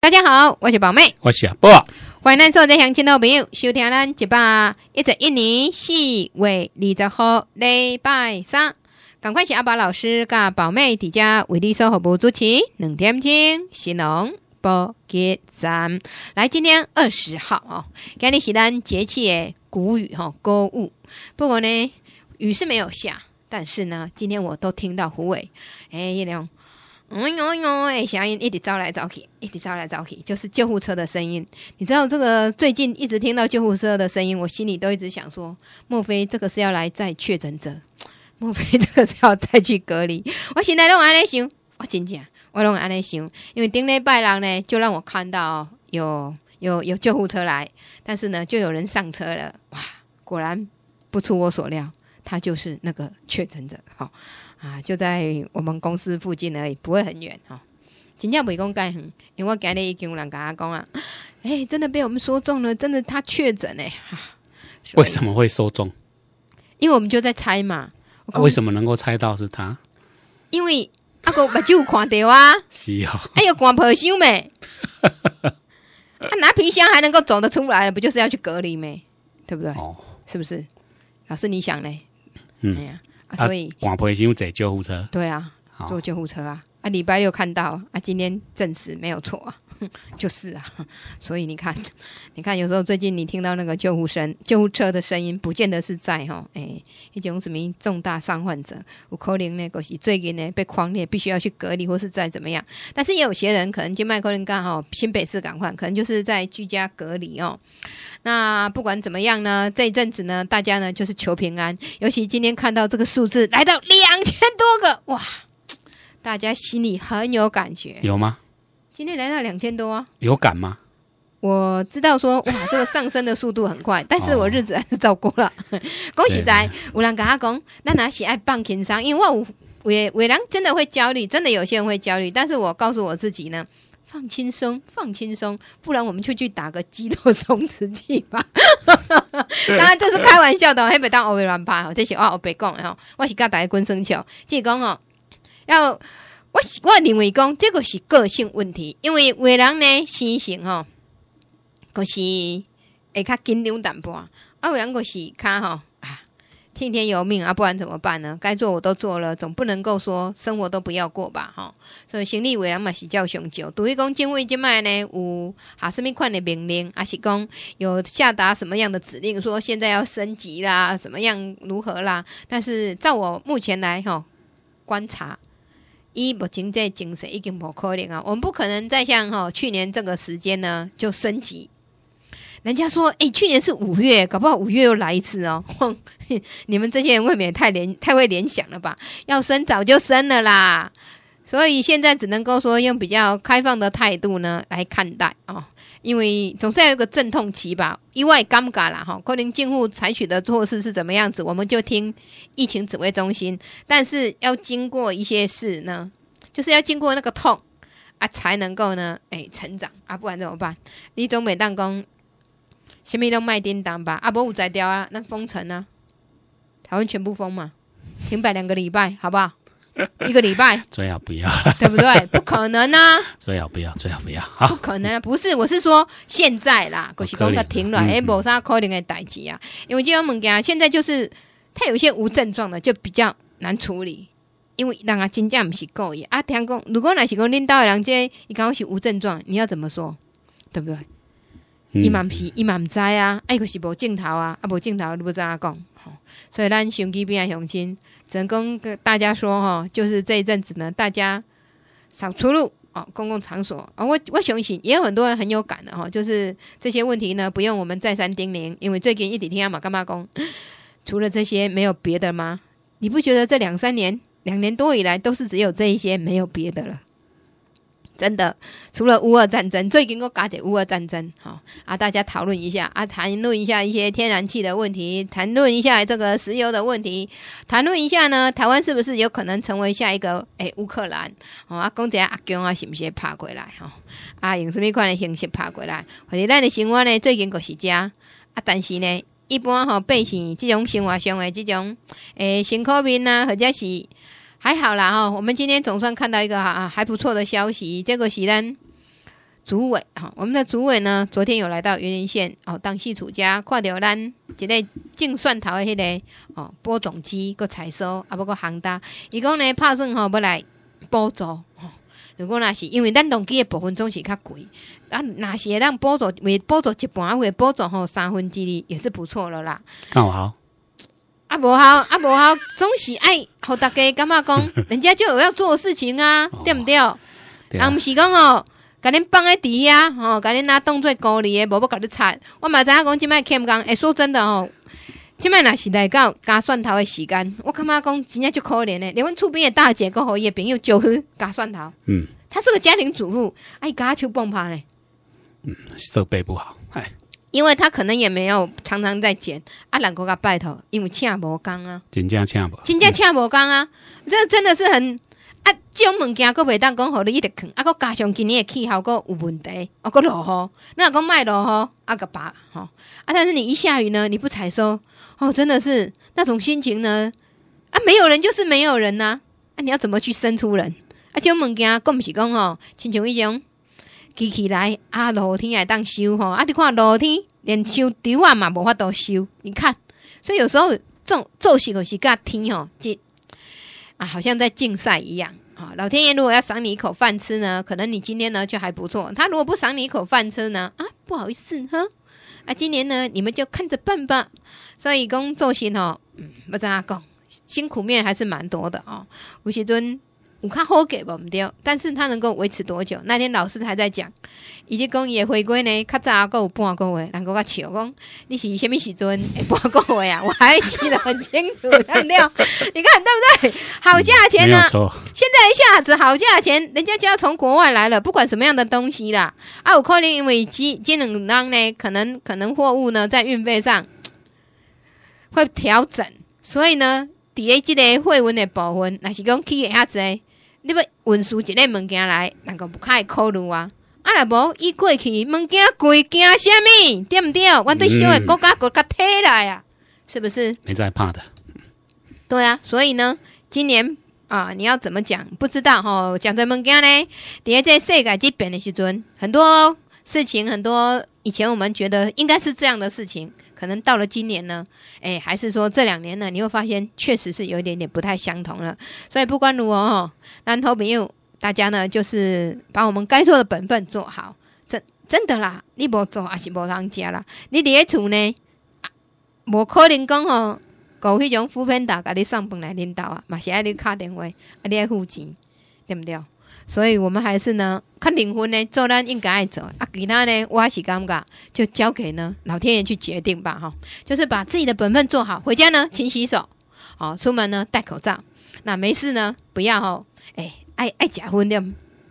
大家好，我是宝妹，我是阿波，欢迎来收听乡亲的朋友收听咱一百一十一年四月二十号礼拜三，赶快请阿宝老师甲宝妹底下为你收好不主持两点钟，谢农伯给赞。来，今天二十号哦，给你写单节气的谷雨哈，谷物。不过呢，雨是没有下，但是呢，今天我都听到胡伟，哎，一农。哎呦哎呦哎！声音一直招来招去，一直招来招去，就是救护车的声音。你知道这个最近一直听到救护车的声音，我心里都一直想说：莫非这个是要来再确诊者？莫非这个是要再去隔离？我先来都安来想，我真正我让安来想，因为顶礼拜郎呢，就让我看到有有有救护车来，但是呢，就有人上车了。哇！果然不出我所料，他就是那个确诊者。好。啊，就在我们公司附近而已，不会很远哈。请假没讲盖远，因为我今日已经有人跟他讲啊，哎，真的被我们说中了，真的他确诊哎。为什么会说中？因为我们就在猜嘛。为什么能够猜到是他？因为阿哥把酒看到啊。是啊。哎呦，光破箱没。啊，拿皮箱还能够走得出来，不就是要去隔离没？对不对？哦。是不是？老师，你想呢？嗯。哎呀。所以我不先坐救护车。对啊，坐救护车啊！啊，礼拜六看到啊，今天证实没有错啊。就是啊，所以你看，你看，有时候最近你听到那个救护车、救护车的声音，不见得是在哈，哎，一种什么重大伤患者，有可能呢，那个是最近呢被狂烈，必须要去隔离或是再怎么样。但是也有些人可能就麦克林刚好新北市赶快，可能就是在居家隔离哦。那不管怎么样呢，这一阵子呢，大家呢就是求平安，尤其今天看到这个数字来到两千多个，哇，大家心里很有感觉，有吗？今天来到两千多啊！有感吗？我知道说哇，这个上升的速度很快，但是我日子还是照过了。恭喜仔，我让跟他讲，那哪喜爱棒轻松？因为我，我，我让真的会焦虑，真的有些人会焦虑，但是我告诉我自己呢，放轻松，放轻松，不然我们就去打个肌肉松弛剂吧。当然这是开玩笑的，还北当欧维乱趴哈，这些话我别讲哈，我是刚打的滚生球，即讲哦要。我我认为讲这个是个性问题，因为伟人呢，心性吼，可是会较紧张淡薄。啊，有人可是较吼啊，听天由命啊，不然怎么办呢？该做我都做了，总不能够说生活都不要过吧？吼。所以心理伟人嘛是较上久。所一讲敬卫即卖呢，有还什物款的命令，啊，是讲有下达什么样的指令，说现在要升级啦，怎么样如何啦？但是照我目前来吼观察。一目前这精神已经不可怜啊，我们不可能再像哈去年这个时间呢就升级。人家说，哎，去年是五月，搞不好五月又来一次哦。哼，你们这些人未免太联太会联想了吧？要升早就升了啦，所以现在只能够说用比较开放的态度呢来看待啊。因为总是有一个阵痛期吧，意外尴尬啦哈。柯林进户采取的措施是怎么样子，我们就听疫情指挥中心。但是要经过一些事呢，就是要经过那个痛啊，才能够呢，哎，成长啊。不然怎么办，你总美弹弓，什么都卖叮当吧。啊，不五摘掉啊，那封城啊，台湾全部封嘛，停摆两个礼拜，好不好？一个礼拜最好不要对不对？不可能啊！最好不要，最好不要啊！不可能，啊！不是，我是说现在啦，过是功课停了，哎，无啥可能的代志啊。因为这种物件，现在就是他有些无症状的，就比较难处理。因为人家真正不是故意啊！听讲，如果那是讲领导的人，这伊讲是无症状，你要怎么说？对不对？一满皮一满灾啊！哎，可是无镜头啊！啊，无镜头，你不怎啊讲？所以咱雄鸡变雄心，只能跟大家说哈，就是这一阵子呢，大家少出入哦，公共场所。我我相信也有很多人很有感的哈，就是这些问题呢，不用我们再三叮咛，因为最近一几天阿马干妈公，除了这些没有别的吗？你不觉得这两三年、两年多以来都是只有这一些没有别的了？真的，除了乌俄战争，最近我加者乌俄战争，好啊，大家讨论一下啊，谈论一下一些天然气的问题，谈论一下这个石油的问题，谈论一下呢，台湾是不是有可能成为下一个诶乌克兰？吼，啊，一下阿强啊，是不是拍过来？哈啊，用什么款的形式拍过来？或者咱的生活呢？最近都是遮啊，但是呢，一般吼百姓这种生活上的这种诶辛苦面啊，或者是。还好啦哈，我们今天总算看到一个哈啊还不错的消息。这个喜单主委哈，我们的主委呢昨天有来到云林县哦，当四处家看到咱一个种蒜头的迄个哦播种机，搁采收啊，不过行搭，伊讲呢拍算吼要来补助哦。如果若是因为咱农机的部分总是较贵，啊，若是会当补助为补助一半，为补助吼三分之一也是不错了啦。那好。啊无好，啊无好，总是爱互大家感觉讲，人家就要做事情啊，对不对？啊，不是讲哦，甲恁放在伫遐哦，甲恁拿当做高利的，无要甲你插。我嘛影讲，今摆天不讲，哎，说真的哦，今摆若是来到加蒜头的时间。我感觉讲，真正就可怜的，连阮厝边的大姐，个和伊的朋友就去加蒜头。嗯，她是个家庭主妇，爱加手崩趴嘞。嗯，设备不好，哎。因为他可能也没有常常在剪啊，两个个拜托，因为请无工啊。真正请无。真正请无工啊，这真的是很啊，种物件佫袂当讲，互你一直扛啊，佫加上今年的气候佫有问题，啊佫落雨，那讲卖落雨，啊个白吼，啊但是你一下雨呢，你不采收，哦，真的是那种心情呢，啊，没有人就是没有人呐，啊，你要怎么去生出人啊？种物件佫毋是讲吼，亲像一种。起起来啊！雨天来当修吼，啊！你看雨天连修丢啊嘛，无法度修。你看，所以有时候做做事就是甲天吼，即啊，好像在竞赛一样啊。老天爷如果要赏你一口饭吃呢，可能你今天呢就还不错。他如果不赏你一口饭吃呢，啊，不好意思哈。啊，今年呢，你们就看着办吧。所以工作心哦，不怎啊讲，辛苦面还是蛮多的哦。吴时尊。我较好嘅，不对，但是他能够维持多久？那天老师还在讲，以及工业回归呢，较早啊，够有半个月，人个我笑讲，你是以啥物时阵半个月呀？我还记得很清楚，看不对？你看对不对？好价钱啊！现在一下子好价钱，人家就要从国外来了，不管什么样的东西啦。啊，我可能因为今今两当呢，可能可能货物呢在运费上会调整，所以呢，底下这个汇文的部分，那是讲的较侪。你要运输一个物件来，那个不靠的公啊！啊，若无一过去，物件贵，惊虾米，对毋对？我对小的国家国家推来啊，是不是？没在怕的。对啊，所以呢，今年啊，你要怎么讲？不知道吼，讲在物件咧，底下这世界这边的时阵，很多事情，很多以前我们觉得应该是这样的事情。可能到了今年呢，哎，还是说这两年呢，你会发现确实是有一点点不太相同了。所以不管如何吼，难投朋友大家呢，就是把我们该做的本分做好，真真的啦，你不做也是不当家啦，你咧厝呢，无可能讲吼搞那种扶贫打，甲你上本来领导啊，嘛是爱你卡电话，啊你还付钱，对不对？所以我们还是呢，看灵魂呢，做咱应该爱做；啊，其他呢，我还是尴尬，就交给呢老天爷去决定吧，哈。就是把自己的本分做好，回家呢勤洗手，好出门呢戴口罩。那没事呢，不要哈，哎，爱爱结婚的。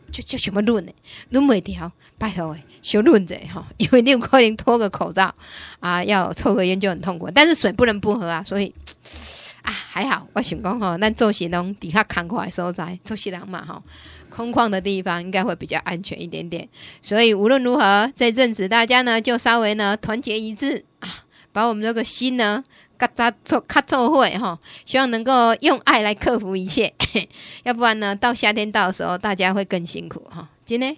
就就什么论呢？论袂条，拜托，诶，小论者吼，因为六块能脱个口罩啊，要抽个烟就很痛苦。但是水不能不喝啊，所以。啊，还好，我想讲吼，那做事拢伫较空过来所在，做事人嘛吼，空旷的地方应该会比较安全一点点。所以无论如何，这阵子大家呢就稍微呢团结一致啊，把我们这个心呢嘎扎做卡做会哈，希望能够用爱来克服一切。要不然呢，到夏天到的时候，大家会更辛苦哈。真天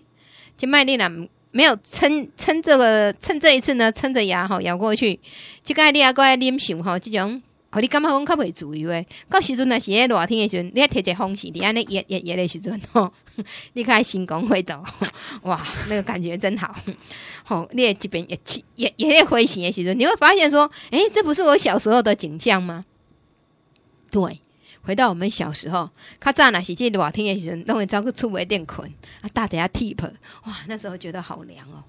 就麦力了，没有撑撑这个，撑这一次呢，撑着牙吼咬过去，就该厉啊过来念想哈，这种。哦，你感觉讲较袂注意诶，到时阵若是热天诶时阵，你爱一个风扇，你安尼热热热诶时阵吼，你看星光花到，哇，那个感觉真好。吼，你这边也气也也热欢喜诶时阵，你会发现说，诶，这不是我小时候的景象吗？对，回到我们小时候，较早若是热天诶时阵，拢会走去厝梅顶困，啊，搭一下梯布，哇，那时候觉得好凉哦。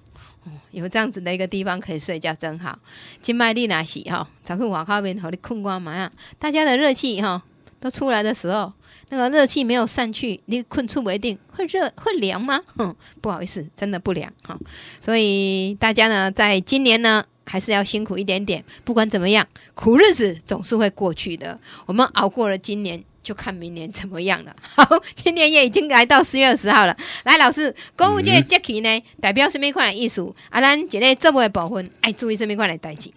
有这样子的一个地方可以睡觉，真好。金麦丽娜西哈，早个瓦靠边和你困瓜嘛呀。大家的热气哈都出来的时候，那个热气没有散去，你困处不一定会热会凉吗？哼，不好意思，真的不凉哈。所以大家呢，在今年呢，还是要辛苦一点点。不管怎么样，苦日子总是会过去的。我们熬过了今年。就看明年怎么样了。好，今年也已经来到十月二十号了。来，老师，公务界 j a c k y 呢，代表什么款的艺术？阿兰姐姐这部分爱注意什么款的代志？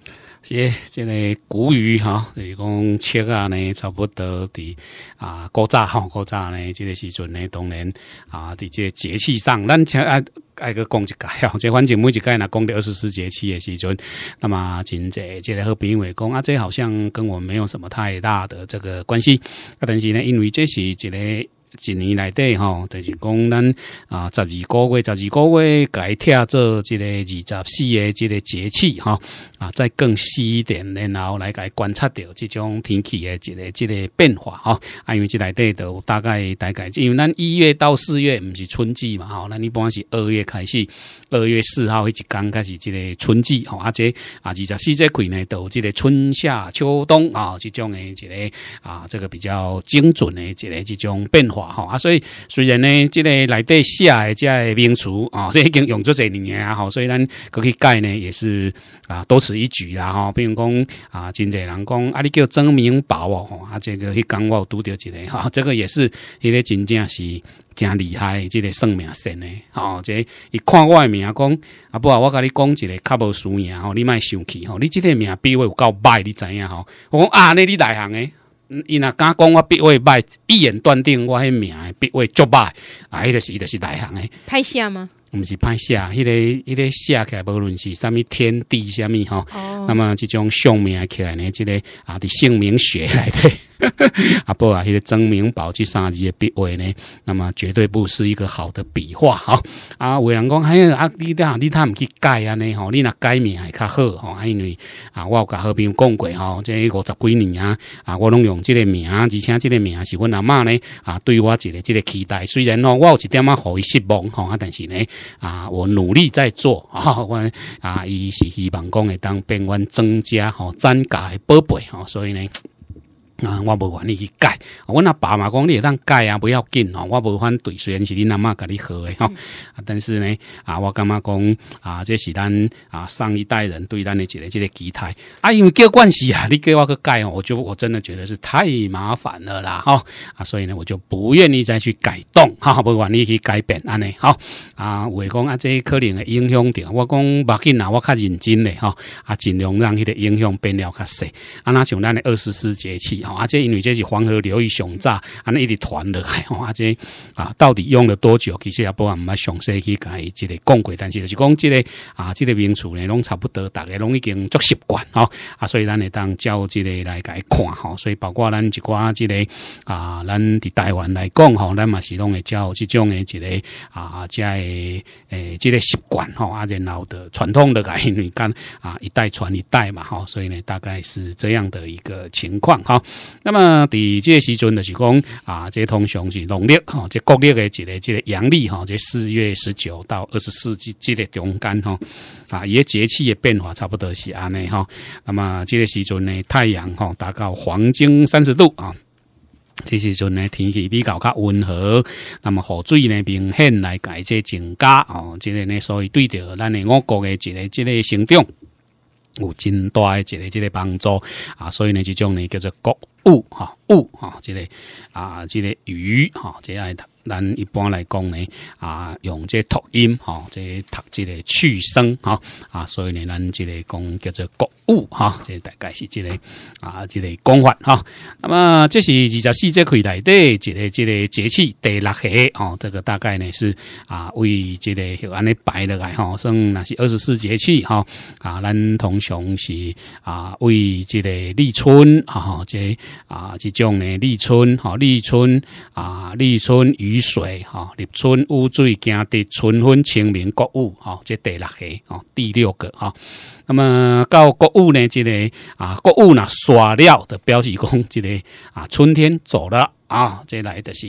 是，这个古语哈，就是讲七啊呢，差不多的啊，过早哈过早呢，这个时阵呢，当然啊，伫这节气上，咱请啊，挨个讲一解哦，这反正每一解那讲的二十四节气的时阵，那么真这这个好评委讲啊，这好像跟我没有什么太大的这个关系，啊，但是呢，因为这是一个。一年内底吼，就是讲咱啊，十二个月，十二个月改拆做这个二十四个这个节气哈啊，再更细一点，然后来改观察到这种天气的这个这个变化哈。因为这内底都大概大概，因为咱一月到四月不是春季嘛哈，那你一般是二月开始。二月四号一直刚开始，这个春季吼，啊这啊，二十四节气呢，有这个春夏秋冬啊，这种诶，这个啊，这个比较精准诶，这个这种变化哈啊，所以虽然呢，即个来对写诶这个名词啊，即 已经用足侪年啊，好，所以咱可以改呢，也是啊，多此一举啦吼。比如讲啊，真侪人讲啊，你叫曾明宝哦，啊，这个去讲我有独到个呢，好，这个也是，迄个真正是真厉害，即个算命神呢，哦即一看外面。讲，阿啊，我甲你讲一个较无输赢吼，你莫生气吼。你即个名，笔画有够歹，你知影吼？我讲啊，那你内行诶，因若敢讲我笔画歹，一眼断定我迄名笔画歹，啊，迄个是就是内行诶。拍下吗？毋是拍写迄个、迄个写起来，无论是啥物天地，啥物吼。那么即种姓名起来呢，即个啊伫姓名学来的，啊 不啊，迄个曾明宝即三字的笔画呢，那么绝对不是一个好的笔画哈。啊，有人讲还有啊，你等你他毋去改安尼吼，你若改名还较好吼，啊，因为啊，我有甲好朋友讲过吼，这五十几年啊，啊，我拢用即个名，而且即个名是阮阿嬷呢啊对我一个即个期待，虽然吼我有一点啊伊失望吼，啊，但是呢。啊，我努力在做 啊，我啊，伊是希望讲会当变，阮增加吼，增加宝贝吼，所以呢。啊，我无愿意去改。我阿爸妈讲你也当改啊，不要紧吼，我无反对，虽然是你阿妈跟你好的哈，但是呢，啊，我感觉讲啊？这是咱啊上一代人对咱的期待。啊因为叫惯系啊，你叫我去改哦，我就我真的觉得是太麻烦了啦，吼。啊，所以呢，我就不愿意再去改动 哈，不愿意去改变安尼吼。啊。我讲啊，这可能会影响着我讲目镜啊，我较认真嘞吼，啊尽量让迄的影响变了较小。啊，那像咱的二十四节气。啊！即因为这是黄河流域上早安尼一直传落来。啊，即啊，到底用了多久？其实也不啊，唔系详细去伊即个讲过，但是就是讲即个啊，即个民词呢，拢差不多，大家拢已经做习惯哦。啊，所以咱会当照即个来伊看吼。所以包括咱一寡即个啊，咱伫台湾来讲吼，咱嘛是拢会照即种诶一个啊，即个诶即个习惯吼。啊，然后的传统的因你看啊，一代传一代嘛吼。所以呢，大概是这样的一个情况哈。那么伫这个时阵就是讲啊，这通常是农历哈，这国历的即个即个阳历哈，在四月十九到二十四日即个中间哈，啊，一个节气的变化差不多是安尼哈。那么即个时阵呢，太阳哈达到黄金三十度啊，即时阵呢天气比较较温和，那么河水呢明显来改这增加哦，即个呢所以对着咱的我国的一个即个成长。有真大嘅一个之个帮助啊，所以呢，这种呢叫做谷物哈物哈这类啊这类鱼哈，这系的。咱一般来讲呢，啊，用这读音哈，这读这个去声哈，啊，所以呢，咱这个讲叫做国物哈，这大概是这个啊，这个讲法哈。那么这是二十四节气里的一个，这个节气第六个哈，这个大概呢是啊，为这个安尼摆落来哈，算那是二十四节气哈啊，咱通常是啊，为这个立春啊，这啊，这种呢立春哈，立春啊，立春雨水哈，立春、雨水、惊的春分、清明、国务哈，这第六个，哦，第六个，哈。那么到国务呢？这个啊，国务呢，刷了的标题工，这个啊，春天走了啊，这来的是，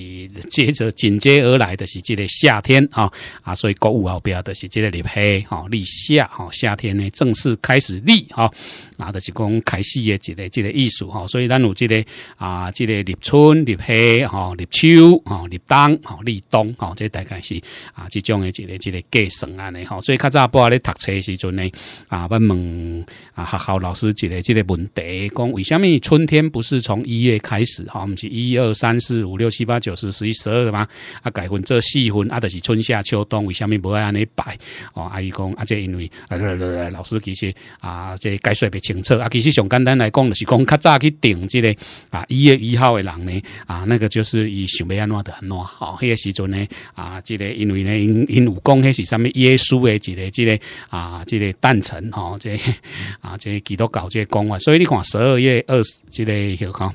接着紧接而来的是，这个夏天啊啊，所以国物后边的是这个立黑哈，立夏，哈，夏天呢正式开始立，哈。那就是讲开始诶，一个、一个意思吼，所以咱有这个啊，这个立春、立夏、哈、立秋、哈、立冬、哈、立冬，哈，这大概是啊，这种诶一个、一个计程安尼哈。所以较早不咧读册时阵呢，啊，我问啊学校老师一个、一个问题，讲为虾米春天不是从一月开始？哈，毋是一二三四五六七八九十十一十二吗？啊，改分这四分啊，就是春夏秋冬，为虾米无爱安尼摆？哦，阿姨讲啊，这因为啊，老师其实啊，这解释清楚啊，其实上简单来讲，就是讲较早去定，即个啊一月一号的人呢，啊那个就是伊想要安怎的安怎，哦，迄个时阵呢，啊，即个因为呢因因有讲迄是啥物耶稣的即个即个啊即个诞辰，哦，即啊即个基督教即个讲法。所以你看十二月二十即个许讲。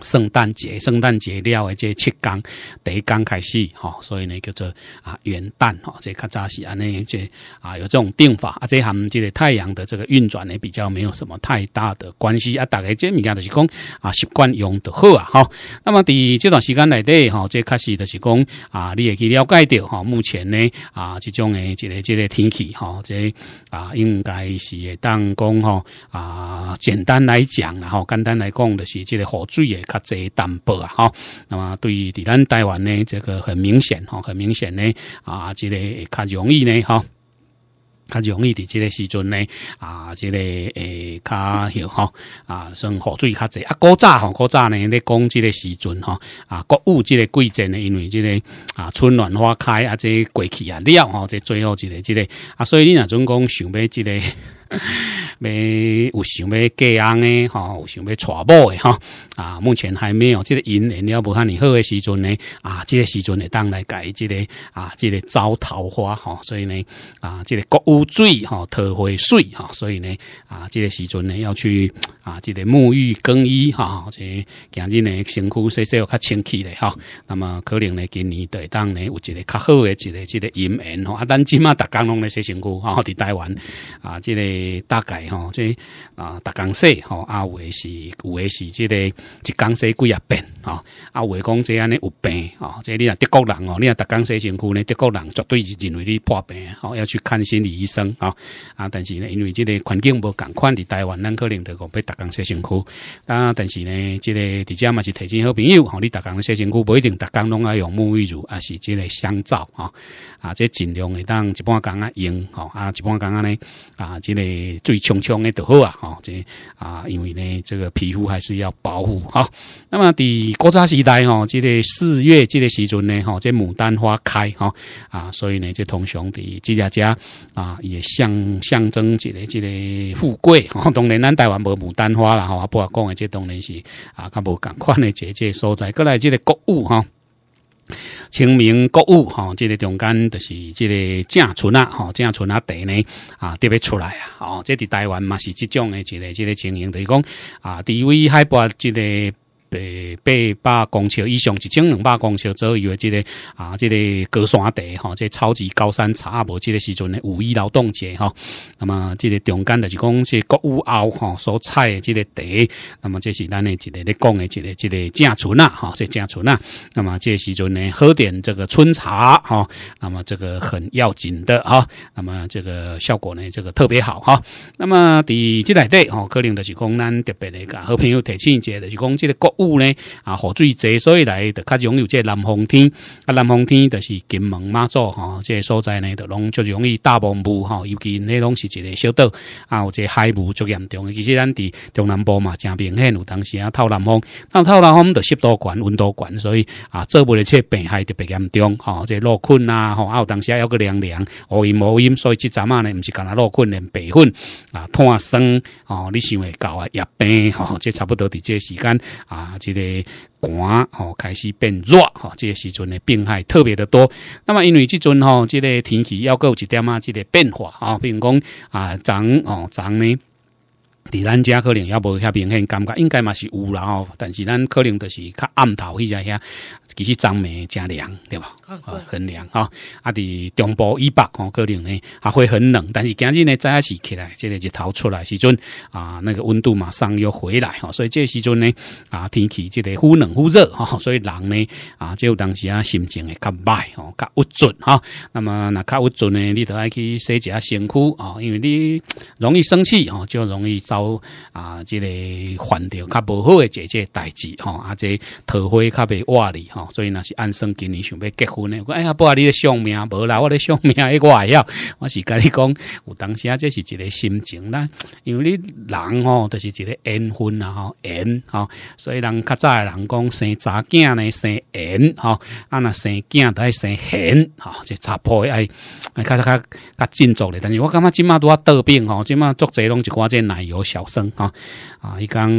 圣诞节，圣诞节了诶，这七天第一天开始吼，所以呢叫做啊元旦吼，这较早是安尼这啊有这种定法啊，这含即个太阳的这个运转呢比较没有什么太大的关系啊。大概这物件就是讲啊习惯用得好啊哈。那么伫这段时间内底吼，这开始就是讲啊，你也去了解着吼。目前呢啊，这种诶即个即个天气吼，这啊应该是当讲吼啊简单来讲吼，简单来讲就是即个雨水诶。较济淡薄啊，吼。那么对于台湾呢，这个很明显吼，很明显呢，啊，即个会较容易呢，吼。较容易伫即个时阵呢，啊，即个诶，较有吼啊，算雨水较济啊，古早吼，古早呢，咧讲即个时阵吼啊，国务即个季节呢，因为即个啊，春暖花开啊，即、个过去啊，了即个最后一个即个啊，所以你若准讲想买即个。要有想要嫁人的哈，有想要娶某的哈啊，目前还没有这个姻缘了，不哈你好的时阵呢啊，这个时阵呢，当来改这个啊，这个招桃花哈，所以呢啊，这个国有水哈，桃花水哈，所以呢啊，这个时阵呢要去啊，这个沐浴更衣哈，这今日呢辛苦洗洗有较清气的哈，那么可能呢，今年的当呢有一个较好的一个这个姻缘哦，啊，但起码打工那些辛苦哈，台湾啊，这个。大概吼，即啊，逐大冈吼，啊，有伟是，有伟是，即个，一冈西几啊遍吼，啊，有伟讲即安尼有病吼，即你若德国人吼，你若逐冈西身躯呢，德国人绝对是认为你破病吼，要去看心理医生吼。啊，但是呢，因为即个环境无共款，伫台湾咱可能着讲要逐冈西身躯，啊，但是呢，即个伫遮嘛是提醒好朋友，吼，你逐冈西身躯不一定逐冈拢爱用沐浴乳，啊，是即个香皂吼，啊，即尽量会当一半讲啊用，吼啊，一半讲啊呢啊，即个。最强强的就好啊，哈，这啊，因为呢，这个皮肤还是要保护哈。那么伫古早时代哦，这个四月这个时阵呢，哈，这牡丹花开哈，啊，所以呢，这通常伫即只家啊，也象象征这个这个富贵吼。当然，咱台湾无牡丹花吼哈，不过讲的，这当然是啊，较无敢款的这这所在，过来这个购物哈。清明国务吼，这个中间就是即个正春啊，吼，正春啊，地呢，啊，特别出来啊，哦，即伫台湾嘛，是即种诶一个，这个情形，就是讲啊，地位海拔这个。百百百公尺以上，一千两百公尺左右的，即个啊，即个高山茶吼，即超级高山茶啊，无即个时阵呢，五一劳动节哈，那么即个中间就是讲是国物后吼所采的即个茶，那么这是咱的一个咧讲的一个一个正春啊哈，即正春啊，那么即个时阵呢，喝点这个春茶哈，那么这个很要紧的哈，那么这个效果呢，这个特别好哈，那么第即来对吼，可能就是讲咱特别的个和朋友提醒一下就是讲即个国。雾呢？啊，河水多，所以来就较容易即南风天。啊，南风天就是金门马祖哈，即所在呢，就拢就容易大风雾哈。尤其那拢是一个小岛啊，有这者海雾就严重。其实咱伫中南部嘛，正明显有当时啊透南风，那透南风就湿度高，温度高，所以啊做不了这病害特别严重。哈，这落困啊，吼，啊有当时啊有个凉凉，乌阴乌阴，所以即阵啊呢，唔是干呐落困连白粉啊炭酸哦，你想会搞啊叶病吼，这差不多伫即时间啊。啊，这个寒哦开始变热哈，这个时阵呢病害特别的多。那么因为这阵哈，这个天气要有一点啊？这个变化啊，比如讲啊长哦长呢。伫咱遮可能也无遐明显感觉，应该嘛是有啦，但是咱可能就是较暗头迄只遐，其实真凉，对吧？很凉吼。啊，伫中部以北吼，可能呢还会很冷，但是今日呢早一起起来，这个日头出来时阵啊，那个温度嘛，马上又回来吼。所以这时阵呢啊，天气即个忽冷忽热吼。所以人呢啊，有当时啊心情会较歹哦，较郁准哈。那么那较郁准呢，你都爱去洗一下身躯啊，因为你容易生气哦，就容易。到啊，即个环境较无好的一即代志吼，啊即桃花较袂挖哩吼，所以若是按生今年想要结婚呢。哎呀，不，你的相命无啦，我的相命我也要。我是甲你讲，有当时啊，这是一个心情啦，因为你人吼，就是一个缘分啦吼，缘吼，所以人较早人讲生仔囝呢生缘吼，啊若生囝都爱生缘吼，即甫破爱爱较较较振作嘞。但是我感觉今麦都要得病吼，今麦做济拢一寡即奶油。小生哈啊！伊讲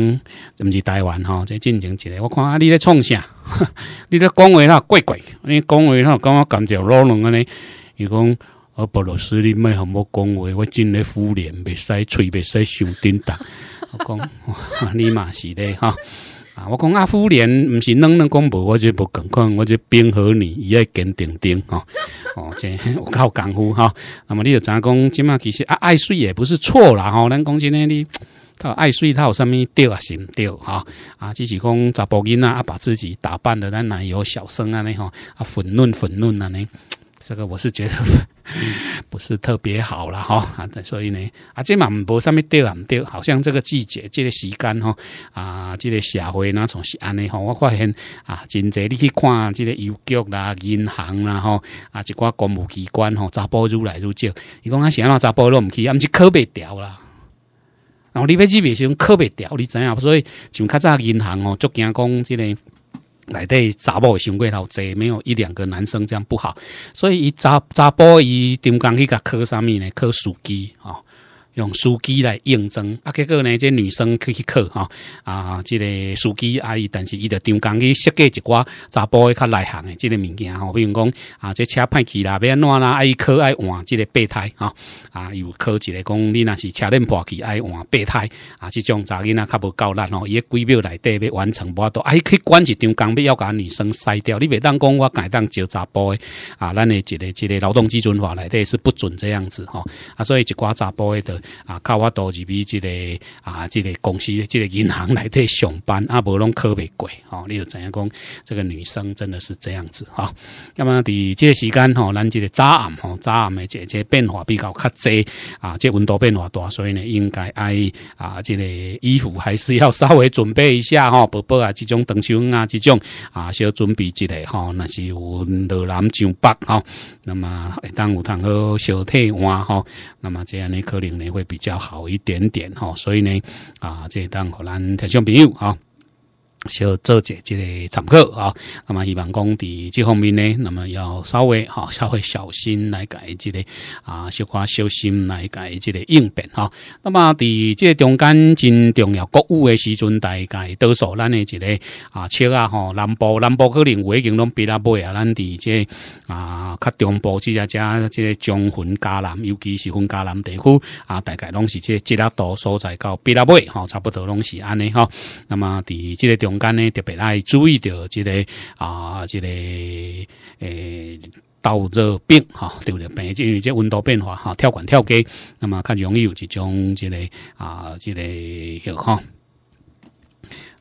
毋是台湾吼，在进行一个，我看啊，你咧创啥？你咧讲话啦，怪怪！你讲话啦，刚刚感觉老安尼。伊讲果俄罗斯你莫含我讲话，我真咧敷脸，未使喙未使想叮当。我讲，你嘛是咧哈。我讲阿妇联唔是冷冷讲无，我就无敢讲，我就冰衡你，伊爱坚定定吼，哦，这靠功夫哈。那么你就讲讲，即马其实爱爱睡也不是错了吼，人讲真哩，他爱睡他有什么对啊，先对哈啊，只是讲杂布巾啊，啊把自己打扮的那奶油小生啊那哈，啊粉嫩粉嫩啊呢，这个我是觉得。不是特别好了哈，所以呢，啊，这蛮无啥物钓，唔钓，好像这个季节，这个时间哈，啊，这个社会那从是安尼，我发现啊，真侪你去看这个邮局啦、银行啦哈，啊，一寡公务机关吼，查甫愈来愈少，伊讲啊，是安怎查甫都唔去，啊，唔是考不掉啦，然后你去这边考不掉，你知影？所以像较早银行哦，足惊讲这个。内底查某行过头侪，没有一两个男生这样不好，所以伊查查甫伊顶刚去甲考啥物呢？考手机哦用司机来应征啊，结果呢，这女生去去考吼啊，这个司机阿姨，但是伊的张工去设计一寡查甫的较内行的这个物件，吼，比如讲啊，这车派去啦，安乱啦，啊伊可爱换这个备胎吼啊，有考一个讲，你若是车链破去爱换备胎啊，这种查囡仔较无够力吼，伊规秒内底要完成无多，伊去管一张工要甲女生筛掉，你袂当讲我改当招查甫的啊，咱的这个这个劳动基准法内底是不准这样子吼啊，所以一寡查甫的。啊，靠！我多入去即个啊，即个公司，即个银行来底上班啊，无拢考别过哦。你就怎样讲？这个女生真的是这样子哈。那么，伫即个时间吼，咱即个早暗吼，早暗的即个变化比较较济啊，即温度变化大，所以呢，应该爱啊，即个衣服还是要稍微准备一下哈。宝宝啊，这种短袖啊，这种啊，需要准备一下哈。那是有南南、上北哈。那么，当有通好小替换哈，那么这样呢，可能呢。会比较好一点点哈，所以呢，啊，这一档可能台商朋友啊。小做一下这个参考啊，那么希望讲，伫这方面呢，那么要稍微哈稍微小心来改这个啊，小花小心来改这个应变哈。那么在这中间真重要国务的时阵，大概多数咱的这个啊车啊吼，南部南部可能我已经拢比较贝啊，咱在这啊较中部即这即江分，加南，尤其是加南地区啊，大概拢是这几啊多所在到比较贝哈，差不多拢是安尼哈。那么在这个中。中间呢，特别来注意到这个啊，这个诶，倒热病哈，对不对？因为这温度变化哈，跳管跳机，那么较容易有这种，这个啊，这个有哈。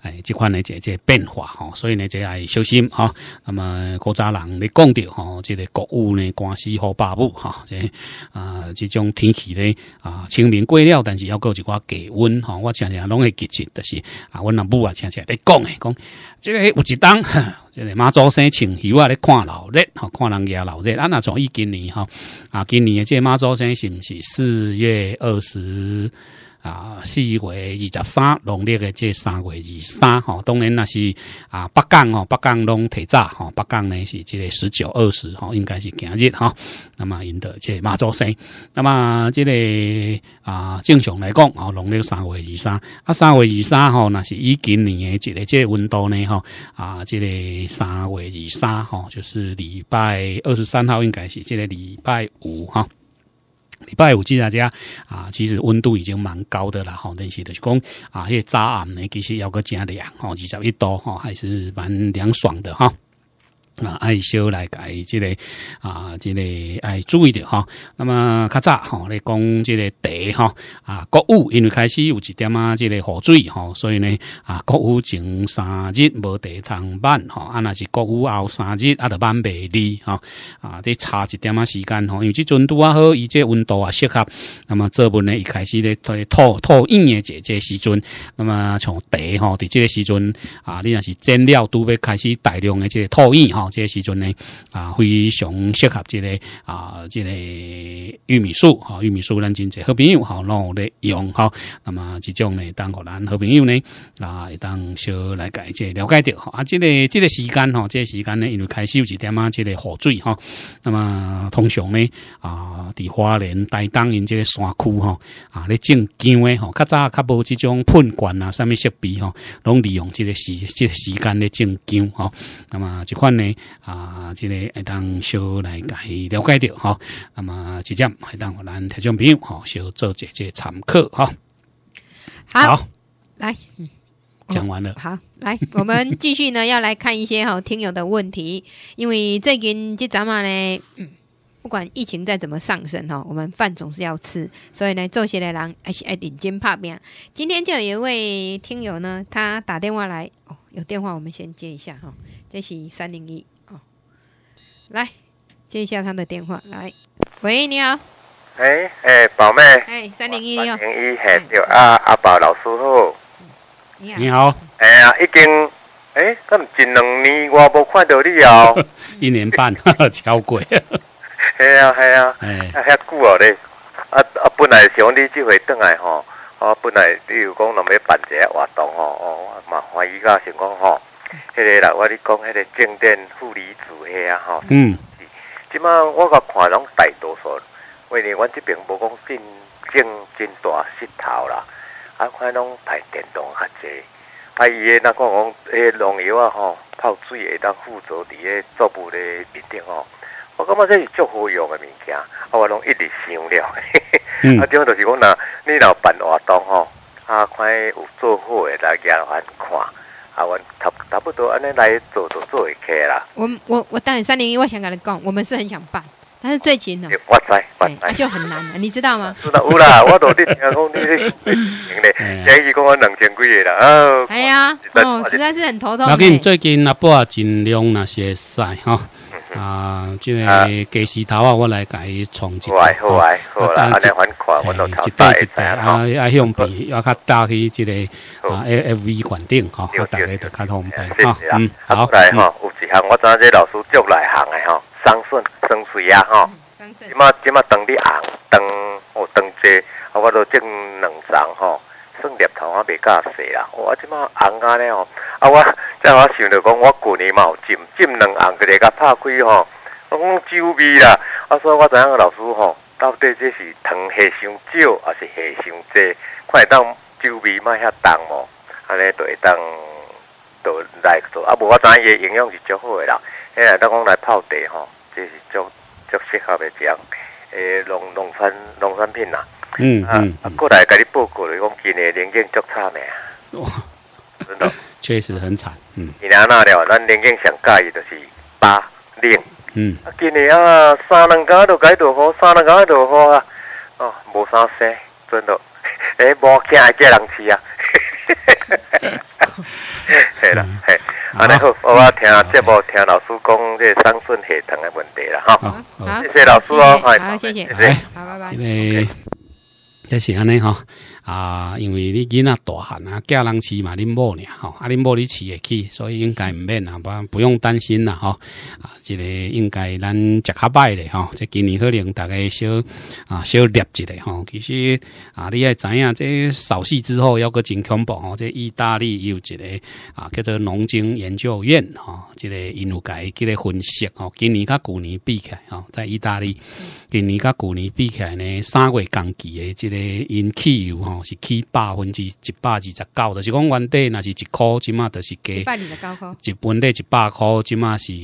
诶，即款诶，即即变化吼，所以呢，这还小心吼。那么古早人咧讲着吼，这个国务呢，官司好百步吼。这啊，即种天气咧啊，清明过了，但是要有一寡低温吼。我常常拢会记着，就是啊，阮阿母啊，常常咧讲诶，讲这个有一档，这个马祖省气啊咧，看老热，看人家老热，啊，那像伊今年吼，啊，今年诶，即马祖生是毋是四月二十？啊，四月二十三，农历的这三月二三，吼，当然那是啊，北港哦，北港拢提早，吼，北港呢是这个十九二十，吼，应该是今日哈。那么赢得这马祖生，那么这个啊，正常来讲，哦，农历三月二三，啊，三月二三，吼，那是以今年的这个这温度呢，哈，啊，这个三月二三，吼，就是礼拜二十三号，应该是这个礼拜五，哈。礼拜五记大家啊，其实温度已经蛮高的啦，哈。那些都是讲啊，那些渣暗呢，其实要个正凉呀，哦，二十一度哈，还是蛮凉爽的哈。啊，爱少来改，即个啊，即个爱注意的哈。那么较早哈，来讲即个茶哈啊，国务因为开始有一点啊，即个雨水哈，所以呢啊，国务前三日无茶通办哈，啊那是国务后三日啊，就办袂的哈啊，这差一点啊时间哈，因为即阵都啊好，伊这温度啊适合。那么这本呢一开始咧脱脱印的即个时阵，那么从茶哈，伫即个时阵啊，你也是煎料都要开始大量的即个脱印。哈。这个时阵呢，啊，非常适合这个啊，这个玉米树吼，玉米树咱真济好朋友，吼，拢有咧用哈。那么这种呢，当互咱好朋友呢，会当小来解这了解着吼。啊，这个这个时间吼，这个时间呢，因为开始有一点啊，这个雨水哈。那么通常呢，啊，伫花莲台东因这个山区哈，啊，咧种姜咧，吼，较早较无这种喷灌啊，啥物设备吼，拢利用这个时这个时间咧种姜吼。那么这款呢？啊，这个会当小来解了解掉哈。那么即将会当我们听众朋友哈，小做一姐参考哈。好，来讲完了。好，来我们继续呢，要来看一些哈听友的问题。因为最近这阵嘛呢，不管疫情再怎么上升哈，我们饭总是要吃，所以呢，做些的人还是爱认真怕病。今天就有一位听友呢，他打电话来哦，有电话我们先接一下哈。这是三零一啊，来接一下他的电话。来，喂，你好。哎哎，宝妹。哎，三零一。三零一，哎哟啊阿宝老师好。你好。哎呀，已经哎，咁近两年我冇看到你哦。一年半，超贵。系啊系啊。哎，遐久哦咧。啊啊，本来想你即回转来吼。啊本来你要讲弄要办一节活动吼，哦，我蛮欢喜噶，想讲吼。迄个啦，我咧讲迄个静电负离子迄啊吼。嗯。即马我甲看拢大多数，因为阮即边无讲真真真大石头啦，啊看拢排电动较济，啊伊个那讲讲迄农药啊吼，泡水会当附着伫个作物诶面顶吼。我感觉这是足好用诶物件，啊我拢一直想了。嗯。啊，即马就是讲若你若办活动吼，啊看有做好诶，大家来看。啊，我差差不多安尼来做做做会开啦。我我我当然三零一我想跟你讲，我们是很想办，但是最近呢，我知，那就很难了，你知道吗？知道有啦，我都底听讲你，便宜 讲我两千几的啦。哦，哎啊，哦，实在是很头痛。最近啊，不尽量那些晒哈。啊，即个技师头啊，我来改重接接，啊，带一款款，一对一对，啊啊，相比，啊，较搭的即个啊，F F V 管顶，好，啊，带的都开通白哈，嗯，好。有一项，我做这老师就内行的吼，生笋、生水啊，哈，今麦今麦当地鸭，当哦，当啊，我都种两场哈。算叶头我袂干势啦，我即马红咖咧吼，啊我即 我想着讲我过年嘛有浸浸两红个嚟甲拍开吼，我讲酒味啦，啊所以我知影个老师吼，到底这是糖下伤少还是下伤济？快当酒味莫遐重哦，安尼就会当就来去做，啊无我知影伊营养是足好个啦，哎当讲来泡茶吼，这是足足适合的酱，诶农农产农产品啦。嗯嗯，过来给你报告了，讲今年连绩较差呢。哇，真的，确实很惨。嗯。你拿哪了？咱连绩上佳的是八零。嗯。今年啊，三连家都改多好，三连家都好啊。哦，无啥说，真的。哎，无欠人人气啊。哈哈哈！哈，是啦，嘿。啊。我听这波听老师讲这伤损血糖的问题了哈。好，好，谢谢老师哦。好，谢谢，谢谢，好，拜拜。谢谢，啊，恁哈。啊，因为你囡仔大汉啊，嫁人饲嘛，恁某呢吼，啊恁某你饲会起，所以应该毋免啊，不不用担心啦吼。啊，即个应该咱食较歹咧。吼，即今年可能逐个小啊小劣质的吼，其实啊，你也知即个扫视之后要个真恐怖吼，即、个意大利有一个啊叫做农经研究院吼，即个因有解，即个分析吼，今年甲旧年比起来吼，在意大利，今年甲旧年比起来呢，三月降起的即个因汽油。是起百分之一百二十九就是讲原底若是一箍，即码就是加一百二十九箍，一本底一百箍，即码是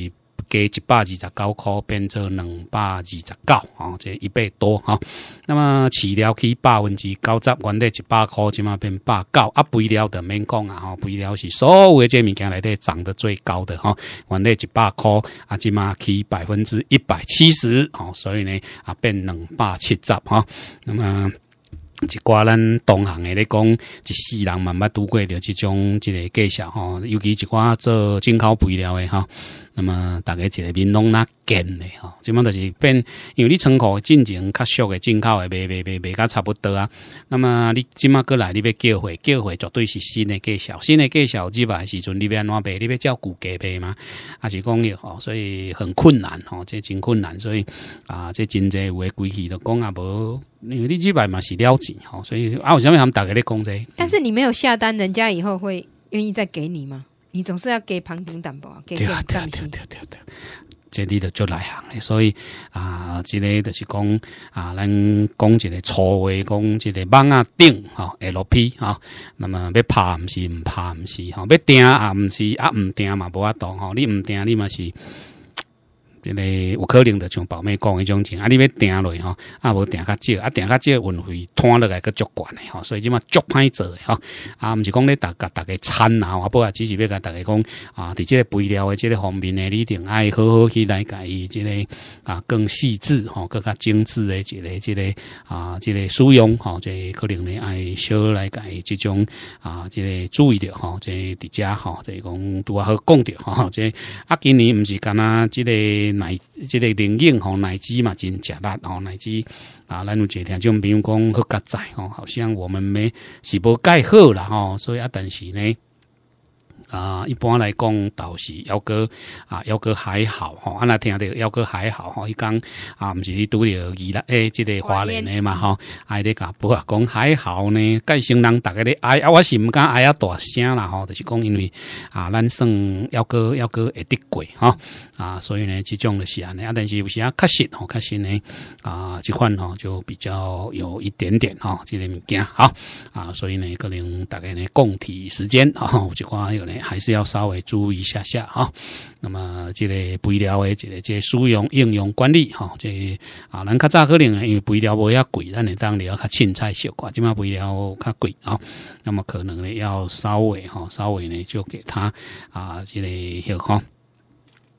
加一百二十九箍，变做两百二十九吼，这一倍多哈。那么饲料起百分之九十，原底一百箍，即码变百九。啊，肥料的免讲啊，哈，肥料是所有的这物件里底涨得最高的哈，原底一百箍啊，即码起百分之一百七十，哦，所以呢啊，变两百七十哈，那么。一寡咱同行诶咧讲，一世人慢慢度过着即种即个介绍吼，尤其一寡做进口配料诶哈。那么，大概一个面拢那紧的吼，即马就是变，因为你仓库进前较俗的进口的卖卖卖卖甲差不多啊。那么你即马过来，你要叫货，叫货绝对是新的，介绍，新的，个小来百时阵你要安怎卖，你要照顾价辈嘛，还是讲吼，所以很困难，吼，这真困难。所以啊，这真正回规矩都讲啊无。因为你几百嘛是了钱吼。所以啊，为什么他们大概在讲在？但是你没有下单，人家以后会愿意再给你吗？你总是要给旁听淡薄，对啊，对对对对对，这你都做内行的，所以啊，这个就是讲啊，咱讲一个错话，讲一个网啊顶哈，LP 啊，那么要怕唔是唔怕唔是，哈，要定啊唔是啊唔定嘛，不阿多哈，你唔定你嘛是。即个有可能著像宝妹讲迄种情啊，你要订落吼，啊无订较少啊，订较少运费摊落来个足悬诶吼，所以即嘛足歹做诶吼，啊毋是讲咧，逐家逐家餐啊，啊不啊，只是要甲逐家讲啊，伫即个肥料诶，即个方面呢，你一定爱好好去来伊即个啊更细致吼，更加精致诶，即个即个啊即个使用吼，即个可能呢爱小来伊即种啊即个注意着吼，即伫遮吼，即讲拄啊好讲着吼，即啊今年毋是干啊即个。奶，这个灵应吼奶汁嘛，真食力吼奶汁啊，那我昨天种朋友讲好咖仔吼，好像我们没是无盖好啦吼，所以啊，但是呢。啊，一般来讲倒是幺哥啊，幺哥还好吼，啊，那听着幺哥还好吼，伊讲啊，毋是你拄着伊啦，诶，这个华人诶嘛哈，哎，你讲不讲还好呢？介生人大概咧，啊，我是毋敢哎啊大声啦吼，就是讲因为啊，咱算幺哥幺哥也得过吼啊，所以呢，这种就是安尼啊，但是有时啊，确实吼，确实呢啊，这款吼就比较有一点点吼，这个物件好啊，所以呢，可能大概呢，共体时间啊，我就讲有咧。还是要稍微注意一下下哈，那么这个肥料诶，这个即使用应用管理哈，即啊，咱较早可能因为肥料无遐贵，咱你当然要较青菜少寡，即嘛肥料较贵啊，那么可能呢要稍微哈，稍微呢就给它啊，即个小康。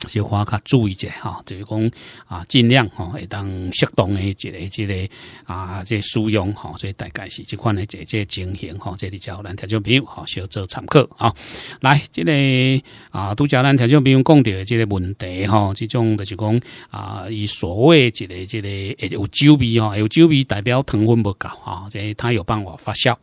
小花较注意者哈，就是讲啊，尽量哈，会当适当的一个一个啊，这使用哈，所以大概是这款的这这情形哈，这里叫咱听众朋友哈，小做参考啊。来，这个啊，都叫咱听众朋友讲到的这个问题哈，这种就是讲啊，以所谓一个一个，诶，有酒味哈，有酒味代表糖分不够啊，这它有办法发酵。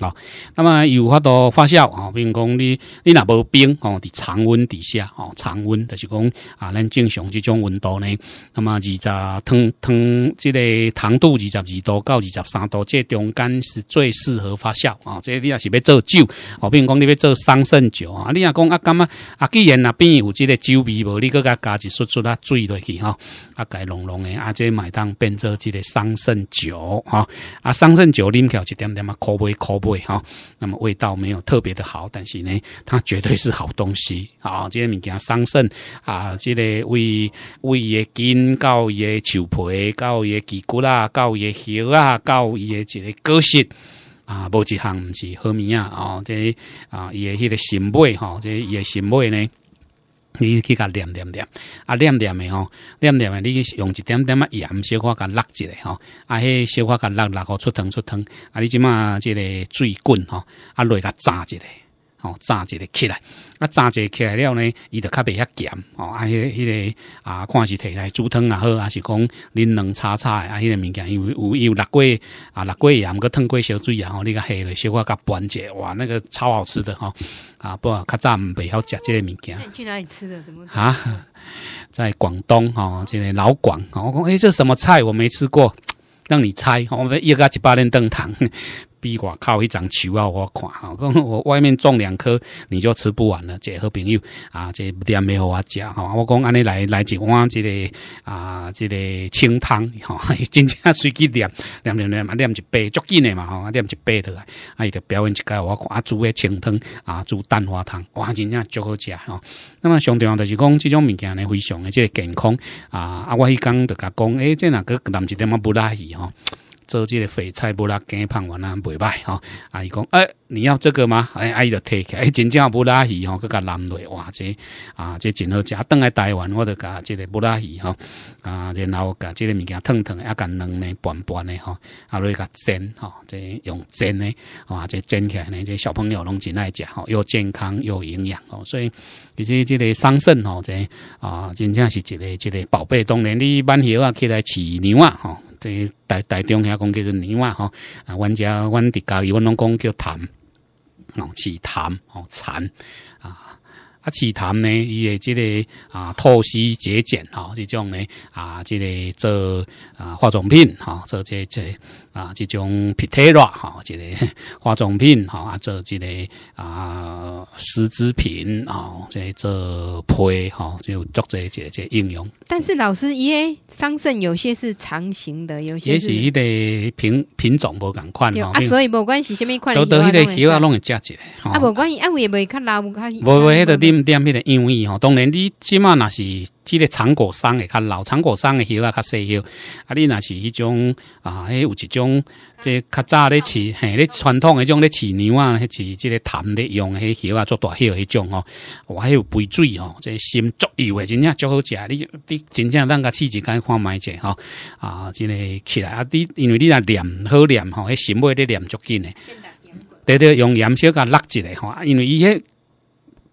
哦，那么有法多发酵啊，比如讲你你若无冰哦，伫常温底下哦，常温就是讲啊，咱正常这种温度呢，那么二十汤汤这个糖度二十二度到二十三度，这中间是最适合发酵啊，这你也是要做酒哦，比如讲你要做桑葚酒啊，你若讲啊，感觉啊，既然那边有这个酒味无，你搁加加一撮撮啊水落去哈，啊，该浓浓的啊，这买当变做这个桑葚酒哈，啊，桑葚酒啉起一点点啊，苦不，苦。味哈，那么味道没有特别的好，但是呢，它绝对是好东西 啊！这些物件，桑葚啊，这个胃胃也筋，交也球皮，交也吉骨啦，交也猴啊，交也这个果实啊，无一项唔是好物啊！哦，啊，伊个迄个鲜吼，这即个鲜呢？你去甲念念念，啊念念的吼，念念的你去用一点点啊盐，小块甲落一下吼，啊迄小块甲落落个出汤出汤，啊你即马即个水滚吼，啊落甲炸一下。哦，炸起来，啊，炸起来了呢，伊就较袂遐咸哦，啊，迄个啊，看是摕来煮汤也好，还是讲恁冷炒炒，的啊，迄个物件有有有腊桂啊，六桂盐搁个过烧小啊，吼，你甲下落小可甲拌者，哇，那个超好吃的哦。啊，不过较早毋袂晓食，即个物件。你去哪里吃的？怎么啊？在广东吼，即个老广，我讲诶，这什么菜我没吃过，让你猜，我们一个一百年登堂。比外靠一张球啊！我讲，我外面种两棵，你就吃不完了。这好朋友啊，这不点没有我吃。我讲，安尼来来一碗这个啊，这个清汤，真正随机念念念念啊念一杯足紧的嘛，阿念一杯的来。啊，伊就表演一个，我看啊，煮个清汤，啊，煮蛋花汤，哇，真正足好食啊！那么，上重要就是讲，这种物件呢，非常的即健康啊！啊，我一讲就甲讲，诶，这哪个男子点妈不拉稀哈？做这个翡菜布拉鸡棒完啊，袂歹哈！阿姨讲，哎，你要这个吗？哎，阿姨就摕起来，哎，真正布拉鱼吼，搁甲男落哇，这啊，这真好食。等来台湾，我就甲这个布拉鱼吼，啊，然后甲这个物件烫烫，啊，甲两个拌拌的吼，啊，落去甲煎吼。这用煎的，哇，这煎起来呢，这小朋友拢真爱食吼，又健康又营养哦，所以其实这个桑葚吼，这啊，真正是一个一个宝贝。当然，你挽园啊，起来饲牛啊，吼。所以大大众遐讲叫做牛啊吼，啊，阮遮阮伫家己，阮拢讲叫谈，哦，是谈哦，蚕。啊，池塘呢？伊会即个啊，透析、节俭吼，即种呢啊，即个做啊，化妆品哈，做这这啊，即种皮 r a 哈，即个化妆品哈，做即个啊，丝织品啊，即做配哈，就做这这这应用。但是老师，伊为桑葚有些是长形的，有些是伊的品品种无同款嘛。啊，所以无管是虾米款，都都迄个拢会食一下值。啊，无关系，啊，有也袂较老，阿惠。无无迄个点迄个羊肉吼，当然你即马若是即个长果山的，较老长果山的叶啊较细叶，啊你若是迄种啊，迄有一种，即较早咧饲嘿咧传统迄种咧饲牛啊，饲即个潭的用迄叶啊做大叶迄种吼，我还有肥水吼，即心足油的真正足好食，你你真正咱甲试质间看卖者吼啊，真个起来啊，你因为你若念好念吼，迄心尾咧念足紧的，得得用盐小甲落一下吼，因为伊迄。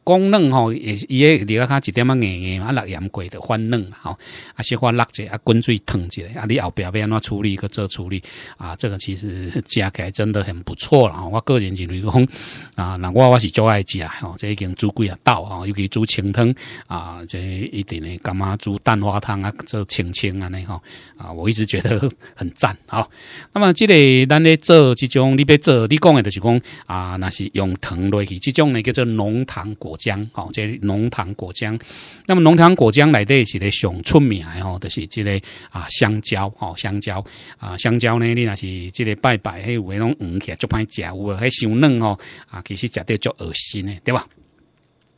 功能吼，也伊个你看，一点啊硬硬啊，落盐贵的翻嫩吼，啊，先放落者啊，滚水烫者，啊，你后壁要安怎处理个做处理啊，这个其实食起来真的很不错啦，我个人认为讲啊，那我我是最爱食吼，这已经煮几啊道吼，尤其煮清汤啊，这一定呢干嘛煮蛋花汤啊，做清清安尼吼啊，我一直觉得很赞啊。那么这个咱咧做这种，你别做，你讲的就是讲啊，那是用糖落去，这种呢叫做浓糖果。果浆，哦，这浓糖果浆。那么浓糖果浆来的是咧，上出名的吼，就是即个啊，香蕉，哦、香蕉啊，香蕉呢，你那是即个拜拜，嘿，有诶种黄起来做歹食，有诶嘿伤嫩吼，啊，其实食得足恶心呢，对吧？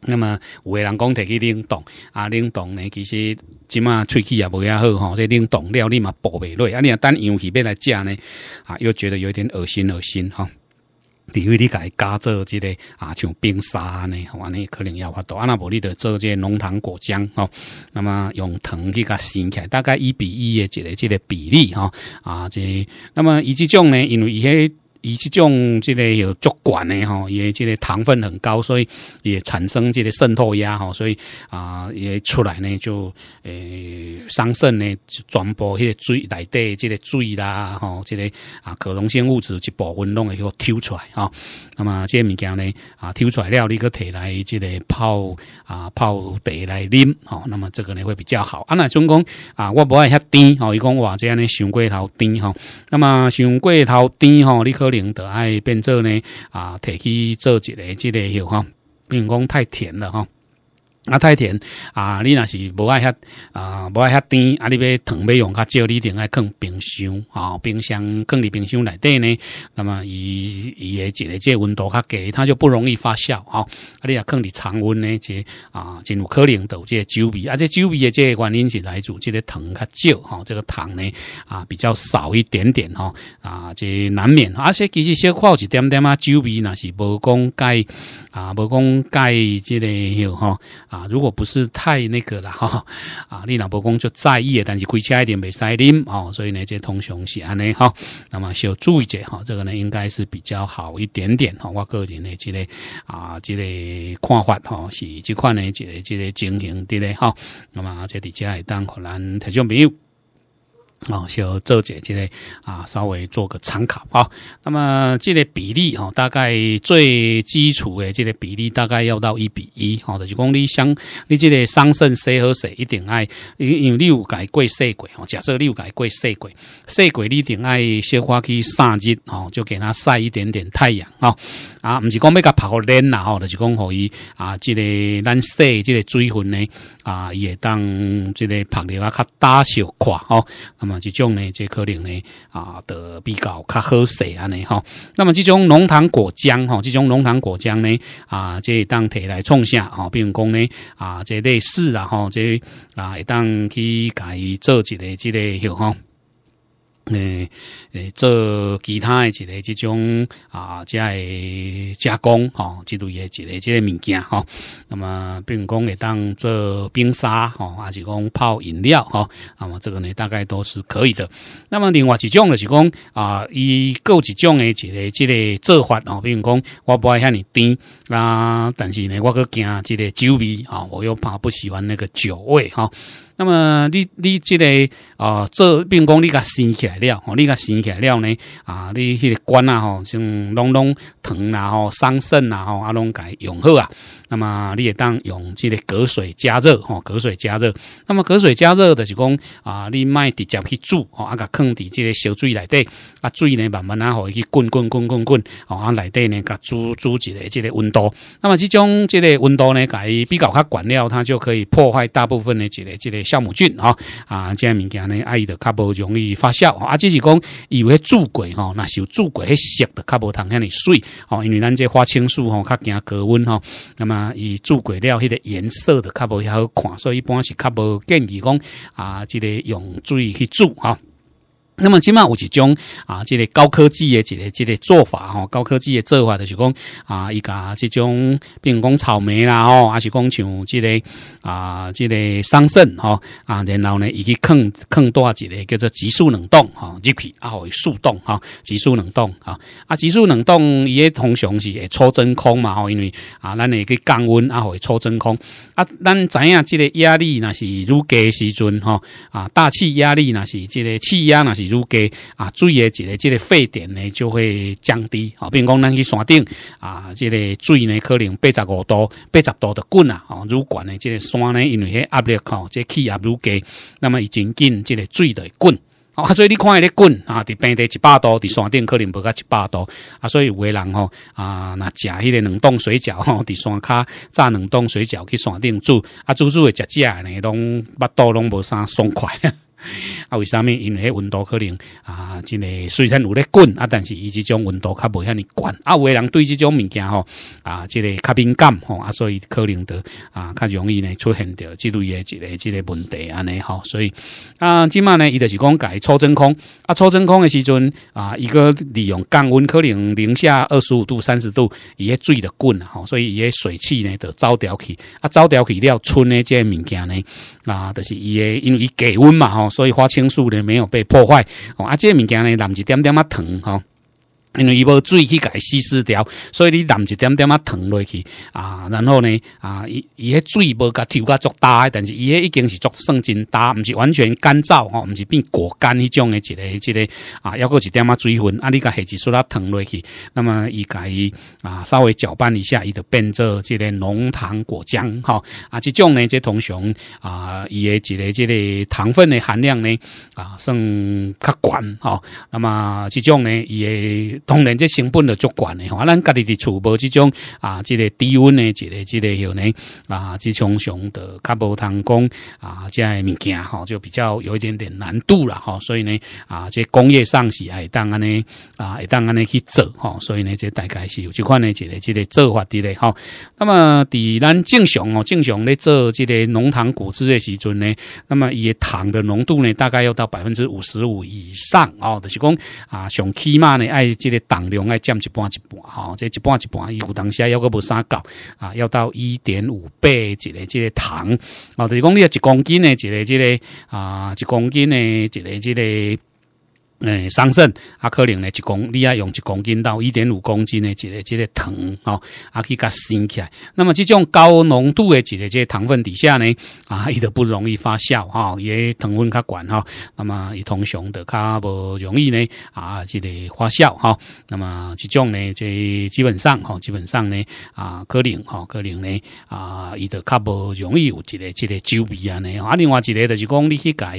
那么有的人讲提起冷冻，啊，冷冻呢，其实即马喙气也无遐好吼，这冷冻了你嘛补袂落，啊，你啊等用去要来食呢，啊，又觉得有点恶心，恶心哈。除非你家加做即个啊，像冰沙呢，吼安尼可能要发多。啊那无你得做即浓糖果浆哦，那么用糖去甲新起来，大概一比一的即个即个比例吼。啊这，那么伊这种呢，因为一些。以这种即个有足管诶吼，也即个糖分很高，所以也产生即个渗透压吼，所以啊也出来呢就诶伤肾呢，传播个水内底即个水啦吼，即个啊可溶性物质一部分弄个抽出来哈。那么这物件呢啊抽出来料你可提来即个泡啊泡茶来啉哦。那么这个呢会比较好。啊那总讲啊我不爱遐甜吼，伊讲话这样呢上过头甜吼。那么上过头甜吼，你可能得爱变做呢啊，摕去做一个即个药哈，不用讲太甜了哈。啊，太甜啊！你若是无爱遐啊，无爱遐甜啊！你要糖要用，少，你一定爱放冰箱啊，冰箱放伫冰箱内底呢。那么，伊伊诶，一个即温度较低，它就不容易发酵啊。啊，你若放伫常温呢，即啊真有可能斗即酒味，啊，即酒味的即原因是来自即个糖较少哈，这个糖呢啊比较少一点点哈啊，即难免。而且其实小有一点点啊，酒味那是无讲钙啊，无讲钙即个有哈。啊，如果不是太那个了哈，啊，你老伯公就在意，但是亏加一点没使啉哦，所以呢，这通常是安尼哈，那么需要注意者哈，这个呢应该是比较好一点点哈，我个人的这个啊，这个看法哈，是这款呢，这个这个经营的嘞哈，那么这底下也当可能听众没有。哦，小做这即个啊，稍微做个参考啊。那么即个比例哦，大概最基础的即个比例大概要到一比一哦。就是讲你想，你即个桑葚谁和谁一定爱，因为有改过蛇鬼哦。假设有改过蛇鬼，蛇鬼你一定爱小花去晒日哦，就给它晒一点点太阳哦。啊，唔是讲要它泡个冷啦哦，就是讲可以啊，即个咱蛇即个水分呢啊，也当即个泡的啊，较大小块哦。啊，这种呢，这可能呢，啊，的比较较好些安尼吼。那么这种浓糖果浆，吼，这种浓糖果浆呢，啊，这当提来创下，吼，比如讲呢，啊，这类似啊，吼，这啊，当去改做一个之个吼，呃，做其他的一个这种啊，加加工吼，即类一个即个物件吼。那么比如讲会当做冰沙吼，啊，是讲泡饮料吼。那么这个呢，大概都是可以的。那么另外一种就是讲啊，伊有一种的一个即个做法哦，比如讲我不爱遐尔甜，啊，但是呢，我搁惊即个酒味啊，我又怕不喜欢那个酒味吼。那么你你即个啊做，并讲你甲生起来了吼，你甲生起来了呢啊，你个管啊吼，像拢拢疼啦吼、桑葚啦吼啊拢改用好啊。那么你也当用即个隔水加热吼，隔水加热。那么隔水加热的是讲啊，你卖直接去煮吼，啊个放伫即个烧水内底啊，水呢慢慢啊，吼，去滚滚滚滚滚吼啊内底呢甲煮煮一个即个温度。那么即种即个温度呢改比较较管了，它就可以破坏大部分的即个即个。酵母菌哈啊，这物件呢，阿伊的较无容易发酵，啊，只是讲以为煮过吼，那烧煮过迄色的较无通样的水，吼，因为咱这花青素吼较惊高温吼，那么伊煮过了，迄个颜色的较无遐好看，所以一般是较无建议讲啊，这个用水去煮哈。那么今嘛有一种啊？这个高科技的这个这个做法吼，高科技的做法就是讲啊，一个这种，比如讲草莓啦吼，还是讲像这个啊，这个桑葚吼啊，然后呢，以及更更多啊，一个叫做急速冷冻哈，入去啊会速冻哈，急速冷冻啊，啊急速冷冻，伊咧通常是会抽真空嘛吼，因为啊，咱会去降温啊会抽真空啊，咱知影这个压力那是愈低时阵吼，啊，大气压力那是这个气压那是。比如给啊水的，一个这个沸点呢就会降低啊。比如讲，咱去山顶啊，这个水呢可能八十五度、八十度的滚啊。哦，如悬呢这个山呢，因为遐压力哦，这气压如低，那么已经紧这个水就会滚啊。所以你看，那个滚啊，滴变得一百度，滴山顶可能不甲一百度啊。所以有为人哦啊，那食一个冷冻水饺哦，滴山卡炸冷冻水饺去山顶煮啊，煮住的食食呢，拢八刀拢无啥爽快。啊，为啥物？因为温度可能啊，即个虽然有咧滚啊，但是伊这种温度较无遐尼高。啊，有的人对这种物件吼啊，即个较敏感吼啊，所以可能的啊，较容易呢出现着即类即个即个问题安尼吼。所以啊，即满呢，伊就是讲改抽真空啊，抽真空的时阵啊，伊个利用降温，可能零下二十五度、三十度，伊个水着滚吼，所以伊个水汽呢，就走掉去啊，走掉去了，剩的即个物件呢。啊，就是伊个，因为伊低温嘛吼，所以花青素咧没有被破坏。哦，啊，这物件咧，难一点点啊疼吼。因为伊无水去解稀释掉，所以你淋一点点啊糖落去啊，然后呢啊，伊伊迄水无甲抽甲足大，但是伊迄已经是足算真大，毋是完全干燥吼，毋是变果干迄种诶，一个一个啊，抑搁一点啊水分啊，你甲下一疏啊糖落去，那么伊甲啊稍微搅拌一下，伊就变做即个浓糖果浆吼。啊，即种呢，即通常啊，伊诶一个即个糖分诶含量呢啊，算较悬吼，那么即种呢，伊诶。当然，这成本就悬的吼，咱家里的储无这种啊，这个低温的，这个、这个，有呢，啊，这种常的，较无通讲啊，这物件，哈，就比较有一点点难度了，哈。所以呢，啊，这工业上是会当安尼啊，当安尼去做，哈。所以呢，这大概是有这款的这个、这个做法的嘞，哈。那么，伫咱正常哦，正常咧做这个浓糖果汁的时阵呢，那么伊糖的浓度呢，大概要到百分之五十五以上哦，就是讲啊，上起码呢爱这糖量哎，占一半一半，吼，这一半一半，伊有当时要个无啥搞啊，要到一点五倍，一个即个糖，啊，就是讲你一公斤呢，一个即个啊，一公斤呢，一个即个。诶，伤肾啊，可能呢一公，你要用一公斤到一点五公斤的这个这个糖哦，啊，去给它新起来。那么这种高浓度的这个这个糖分底下呢，啊，伊的不容易发酵哈，也糖分较悬哈。那么伊通常的较无容易呢，啊，这个发酵哈。那么这种呢，这基本上哈，基本上呢，啊，可能哈，可能呢，啊，伊的较无容易有一个这个酒味啊呢。啊，另外一个就是讲，你去改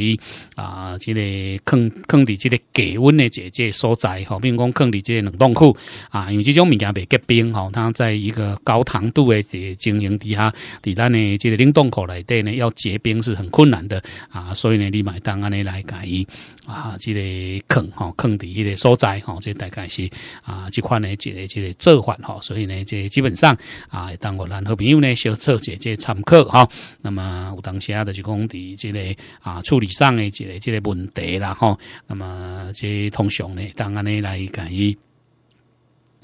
啊，这个坑坑底这个。给温的这些所在，吼，比如讲坑里这些冷冻库啊，因为这种物件袂结冰，吼，它在一个高糖度的经营底下，在咱呢，这个冷冻口内底呢，要结冰是很困难的啊，所以呢，你买单呢来改，啊，这个坑，吼，坑里的所在，吼，这大概是啊，这款呢，这个这个做法，吼，所以呢，这基本上啊，当我咱好朋友呢，小测姐姐参考，哈，那么有当时啊就是讲在这个啊处理上的这个这个问题了，哈，那么。而通常呢，当然呢来改伊。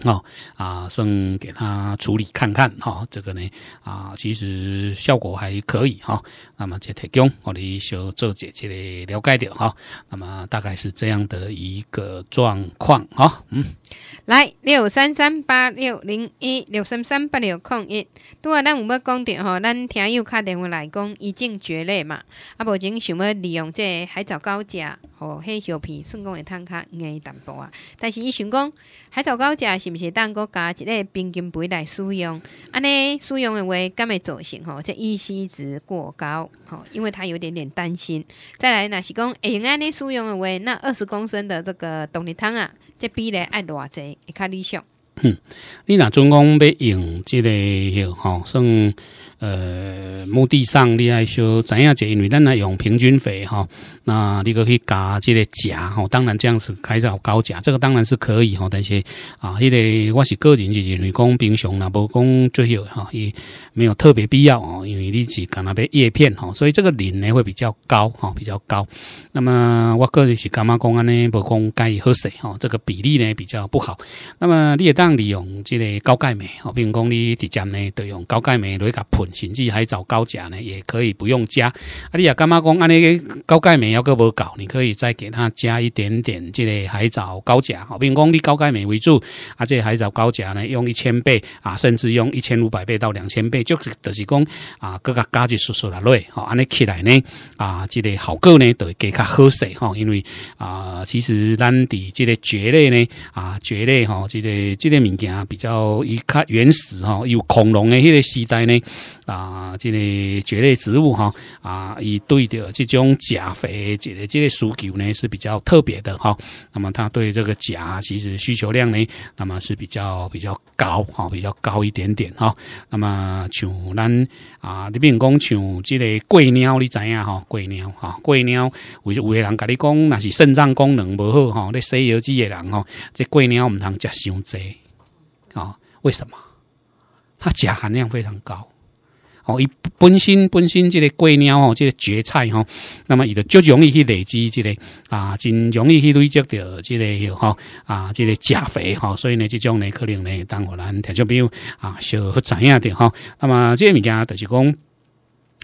哦，啊，算给他处理看看，哈，这个呢，啊，其实效果还可以，哈。那么这提供我的小周姐姐了解点，哈。那么大概是这样的一个状况，哈。嗯，来六三三八六零一六三三八六空一，都啊，咱有要讲到吼，咱听友敲电话来讲已经绝类嘛。啊，目前想要利用这海藻高价和黑小皮算讲会摊卡硬淡薄啊，但是伊想讲海藻高价是。毋是当国加一个冰晶杯来使用，安尼使用的话，甘会造成吼？这 E C 值过高，吼，因为他有点点担心。再来，若是讲会用安尼使用的话，那二十公升的这个动力汤啊，这比例爱偌济，会较理想。哼，你若总讲要用即个吼，算。呃，目的上你爱说怎样解？因为咱啊用平均肥哈，那你可以加这个钾，吼，当然这样子开始有高钾，这个当然是可以哈，但是啊，迄个我是个人就是讲平常啦，不讲最后哈，也没有特别必要哦，因为你只干那边叶片哈，所以这个磷呢会比较高哈，比较高。那么我个人是干觉讲安尼，不讲钙喝水哈，这个比例呢比较不好。那么你也当利用这个高钙镁，吼，并讲你直接呢得用高钙镁来甲喷。甚至海藻高钾呢，也可以不用加。啊，你也干妈讲，安尼高钙镁要个不够，你可以再给它加一点点，这个海藻高钾。好，比如讲你高钙镁为主，啊，这海藻高钾呢，用一千倍啊，甚至用一千五百倍到两千倍，就是就是讲啊，各个加起数数来累，啊，安尼起来呢，啊，即个效果呢，都会更加好些。哈，因为啊，其实咱的这个蕨类呢，啊，蕨类哈，即个这个物件比较一看原始哈，有恐龙的迄个时代呢。啊，这个蕨类植物哈，啊，伊对着这种钾肥这这需求呢是比较特别的哈。那么它对这个钾其实需求量呢，那么是比较比较高哈，比较高一点点哈。那么像咱啊比如讲像这个龟鸟，你知影哈，龟鸟哈，龟鸟有有个人跟你讲，那是肾脏功能不好哈，咧西药剂的人哈，这龟鸟我通能食伤济啊？为什么？它钾含量非常高。伊本身本身，即个鸡鸟吼，即个蕨菜吼，那么伊就足容易去累积，即个啊，真容易去累积着即个吼啊，即个钾肥吼。所以呢，即种呢，可能呢，当荷听特种友啊，少知影的吼，那么这个物件就是讲。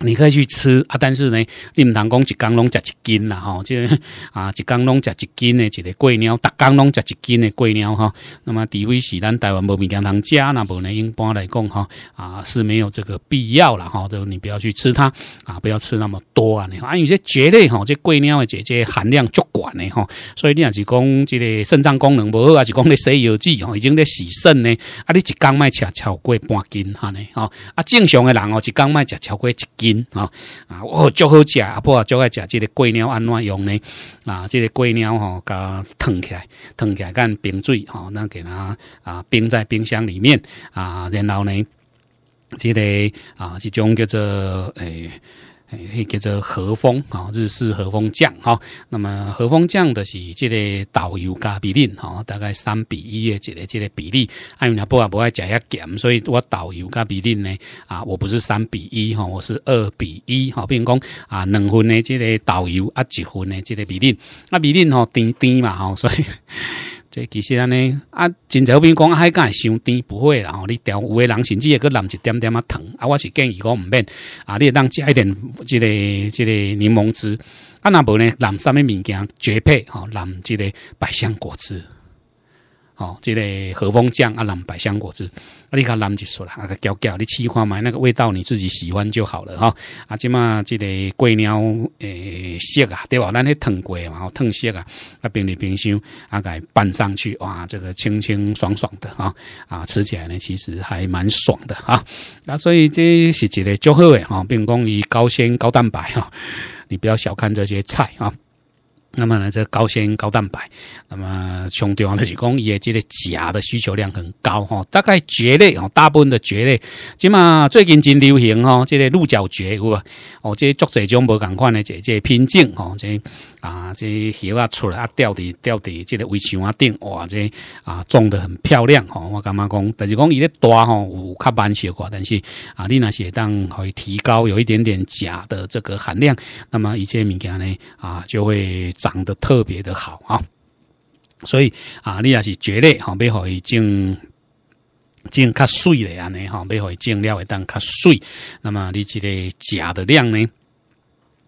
你可以去吃啊，但是呢，你唔通讲一公拢食一斤啦，吼，即个啊一公拢食一斤呢，一个龟鸟逐公拢食一斤的龟鸟哈。那么，除非是咱台湾无物件通食，那无呢，用般来讲哈，啊是没有这个必要了哈，就你不要去吃它啊，不要吃那么多啊，因为蕨类吼、哈，这龟鸟的姐姐含量足管的哈，所以你若是讲即个肾脏功能无好，是讲你洗药剂吼，已经咧洗肾呢，啊，你一公卖吃超过半斤哈呢，哈，啊，正常的人哦，一公卖吃超过一。啊啊哦，足好食，阿婆足爱食这个龟鸟安怎用呢？啊，这个龟鸟吼甲烫起来，烫起来干冰水，吼，那给它啊冰在冰箱里面啊，然后呢，这个啊这种叫做诶。迄叫做和风啊，日式和风酱哈。那么和风酱的是这个导游加比例哈，大概三比一的这个这个比例。哎，你不啊不爱加一咸，所以我导游加比例呢啊，我不是三比一哈，我是二比一哈，如讲啊，两分的这个导游啊，一分的这个比例，啊比例哈，甜甜嘛哈，所以。所其实安尼啊，真侪那边讲海干会伤甜，不会啦。吼，你调有个人甚至会去淋一点点啊糖。啊，我是建议讲毋免，啊，你当加一点即个即个柠檬汁。啊，若无呢？淋啥物物件绝配，吼，淋即个百香果汁。哦，即个和风酱啊，蓝百香果汁，啊，你看蓝就说了啊，搅搅你试看买那个味道，你自己喜欢就好了哈。啊，即嘛即个桂鸟诶，色啊，对吧？咱去烫过嘛，然后烫色啊，啊，冰里冰箱，啊，给拌上去哇，这个清清爽爽的哈啊，吃起来呢，其实还蛮爽的哈。啊，所以这是一个较好的哈，并讲伊高纤高蛋白哈，你不要小看这些菜哈。那么呢，这高纤高蛋白，那么强调就是讲，也这个钾的需求量很高哈。大概蕨类哦，大部分的蕨类，起码最近真流行哦，这个鹿角蕨，有不？哦，这作者种无赶快的这这品种哦，这。啊，这叶啊出来啊，掉伫掉伫这个围墙啊顶，哇，这啊种的很漂亮吼！我感觉讲，但是讲伊咧大吼有较慢蟹化，但是啊，你那些当可以提高有一点点假的这个含量，那么一些物件呢啊就会长得特别的好啊。所以啊，你若是绝对吼，要伊种种较水的安尼吼，要伊种料会当较水。那么你这个假的量呢？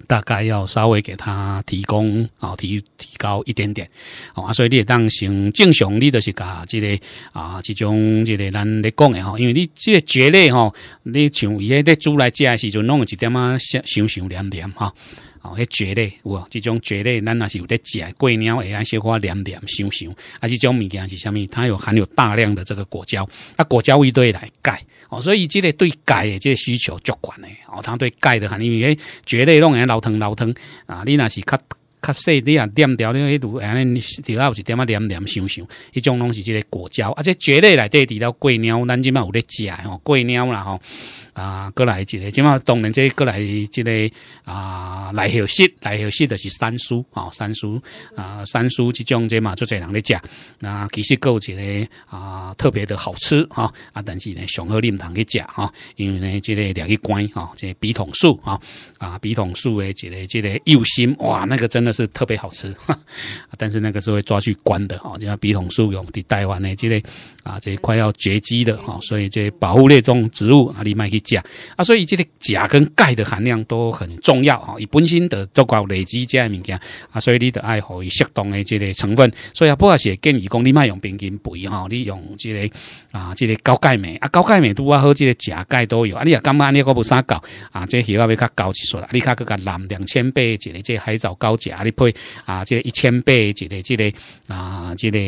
大概要稍微给他提供啊，提提高一点点啊，所以你当成正常，你都是个即个啊，即种即个咱嚟讲的吼，因为你即个蕨类吼，你像伊迄个煮来的时阵，弄一点啊，想想念念哈。哦，迄蕨类，有哦，即种蕨类，咱若是有咧食，诶，鸡鸟会安小花黏黏想想，啊，即种物件是啥物？它有含有大量的这个果胶，啊，果胶都会来钙，哦，所以即个对钙的即个需求足悬的，哦，它对钙的含量，因为蕨类弄安老汤老汤啊，你若是较。较细你啊，点掉你迄度，安尼底下有是点啊，黏黏想想，迄种拢是即个果胶，而且蕨类内底除了桂鸟，咱即嘛有咧食吼，桂鸟啦吼，啊，过来一个，即嘛，当然即过来一个啊，来合适，来合适的是三叔啊，三叔啊，三叔即种即嘛，就在人咧食，那其实够一个啊，特别的好吃啊啊，但是咧上好另人去食啊，因为咧即个两一关啊，即笔筒树啊啊，笔筒树诶，即个即个右心哇，那个真的是特别好吃，但是那个是会抓去关的哦，即笔筒树用伫台湾咧即个啊，即快要绝迹的啊，所以即保护类种植物，啊，你卖去。钾啊，所以这个钾跟钙的含量都很重要哈。伊本身的足够累积这物件啊，所以你得爱喝伊适当的这个成分。所以啊，不也是建议讲你卖用冰晶肥哈，你用这个啊，这个高钙镁啊，高钙镁都啊好，这个钾钙都有啊。你啊，感觉你个无啥够啊，这血压比较高一数啦。你看个个两两千倍之个这海藻高钾你配啊，这一千倍一个这个啊这个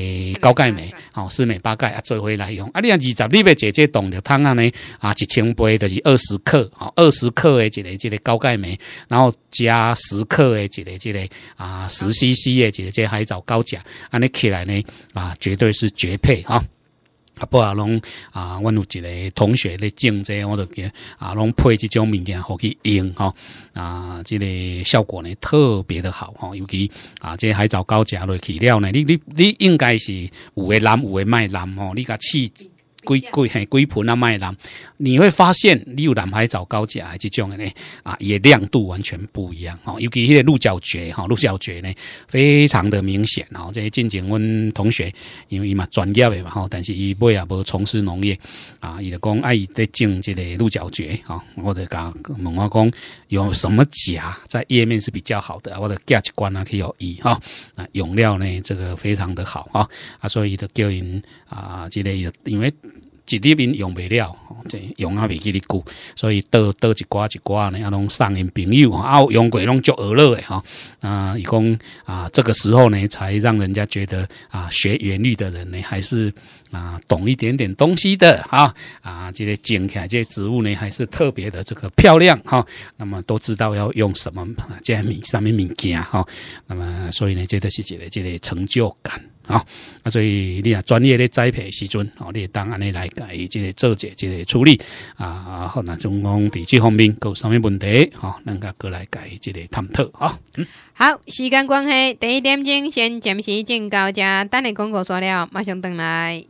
高钙镁哦，四镁八钙啊，做回来用啊。你啊，二十粒的姐姐懂得汤啊呢啊，一千倍的。及二十克啊，二十克诶，这个这个高钙镁，然后加十克诶，这个这个啊十 CC 诶，这个这海藻高钾，安尼起来呢啊，绝对是绝配啊！啊，不啊，拢啊，阮有一个同学咧，竞争我都给啊，拢配即种物件好去用吼啊，这个效果呢特别的好吼，尤其啊，这海藻膏食落去了呢，你你你应该是有诶蓝有诶卖蓝吼，你甲试。龟龟嘿，龟盆啊，麦兰，你会发现，你有蓝海找高价还是这种的呢？啊，也亮度完全不一样哦。尤其迄个鹿角蕨哈，鹿角蕨呢，非常的明显哦。这些近景，温同学因为伊嘛专业的嘛，但是伊尾也无从事农业啊，伊的讲，爱伊在种这个鹿角蕨啊，我得甲问我讲有什么甲在叶面是比较好的，我的价值观啊，可以有伊哈。啊，用料呢，这个非常的好啊啊，所以就叫人啊，这个因为。一粒米用不了，这用啊没几粒谷，所以倒倒一寡一寡呢，啊，拢送因朋友，啊，用过拢足饿乐的哈。啊，一共啊，这个时候呢，才让人家觉得啊，学园艺的人呢，还是啊，懂一点点东西的哈。啊，这些剪起来这些植物呢，还是特别的这个漂亮哈。那么都知道要用什么这名上面物件哈。那么所以呢，这都是一个这个成就感。啊，所以你啊专业的栽培时阵，哦，你当安尼来改即个做者即个处理啊，好那总共地区方面，有甚物问题，哈，咱家过来改即个探讨，哈，好，时间关系，第一点钟先暂时进到这，等你广告说了，马上登来。